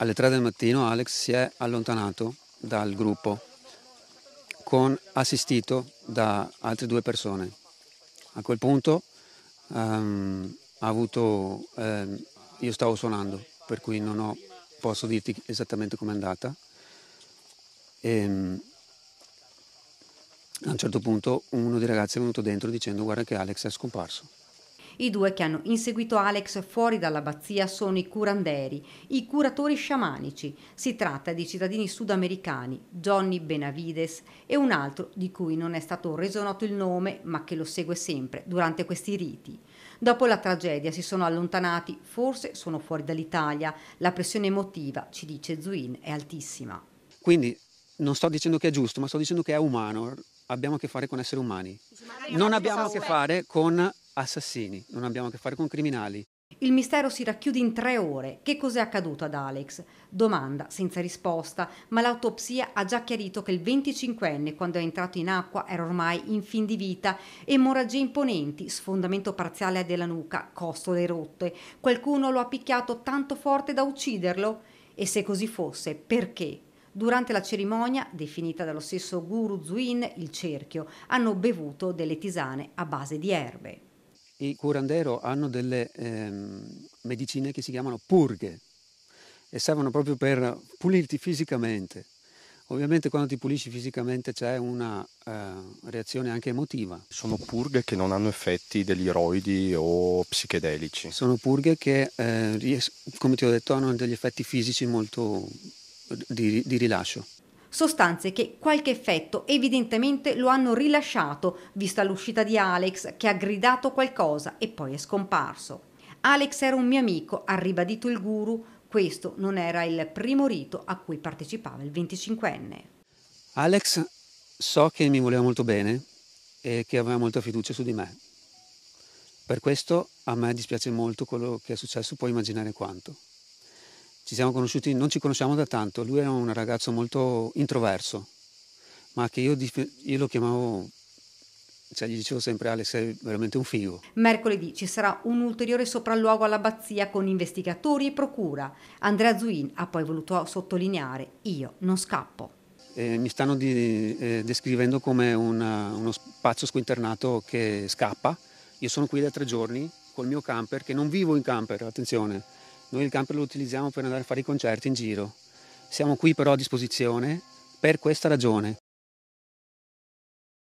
Alle 3 del mattino Alex si è allontanato dal gruppo, con, assistito da altre due persone. A quel punto um, avuto, um, io stavo suonando, per cui non ho, posso dirti esattamente com'è andata. E, ehm, a un certo punto uno dei ragazzi è venuto dentro dicendo guarda che Alex è scomparso. I due che hanno inseguito Alex fuori dall'abbazia sono i curanderi, i curatori sciamanici. Si tratta di cittadini sudamericani, Johnny Benavides e un altro di cui non è stato reso noto il nome, ma che lo segue sempre durante questi riti. Dopo la tragedia si sono allontanati, forse sono fuori dall'Italia. La pressione emotiva, ci dice Zuin, è altissima. Quindi non sto dicendo che è giusto, ma sto dicendo che è umano. Abbiamo a che fare con esseri umani. Non abbiamo a che fare con assassini, non abbiamo a che fare con criminali. Il mistero si racchiude in tre ore. Che cos'è accaduto ad Alex? Domanda senza risposta, ma l'autopsia ha già chiarito che il 25enne, quando è entrato in acqua, era ormai in fin di vita, emorragie imponenti, sfondamento parziale della nuca, costole rotte. Qualcuno lo ha picchiato tanto forte da ucciderlo? E se così fosse, perché? Durante la cerimonia, definita dallo stesso guru Zuin il cerchio, hanno bevuto delle tisane a base di erbe i curandero hanno delle ehm, medicine che si chiamano purghe e servono proprio per pulirti fisicamente. Ovviamente quando ti pulisci fisicamente c'è una eh, reazione anche emotiva. Sono purghe che non hanno effetti degli deliroidi o psichedelici. Sono purghe che, eh, come ti ho detto, hanno degli effetti fisici molto di, di rilascio sostanze che qualche effetto evidentemente lo hanno rilasciato, vista l'uscita di Alex che ha gridato qualcosa e poi è scomparso. Alex era un mio amico, ha ribadito il guru, questo non era il primo rito a cui partecipava il 25enne. Alex so che mi voleva molto bene e che aveva molta fiducia su di me. Per questo a me dispiace molto quello che è successo, puoi immaginare quanto. Ci siamo conosciuti, non ci conosciamo da tanto, lui era un ragazzo molto introverso, ma che io, io lo chiamavo cioè, gli dicevo sempre Alex è veramente un figo. Mercoledì ci sarà un ulteriore sopralluogo all'abbazia con investigatori e procura. Andrea Zuin ha poi voluto sottolineare io non scappo. Eh, mi stanno di, eh, descrivendo come una, uno spazio squinternato che scappa. Io sono qui da tre giorni col mio camper, che non vivo in camper, attenzione, noi il camper lo utilizziamo per andare a fare i concerti in giro. Siamo qui però a disposizione per questa ragione.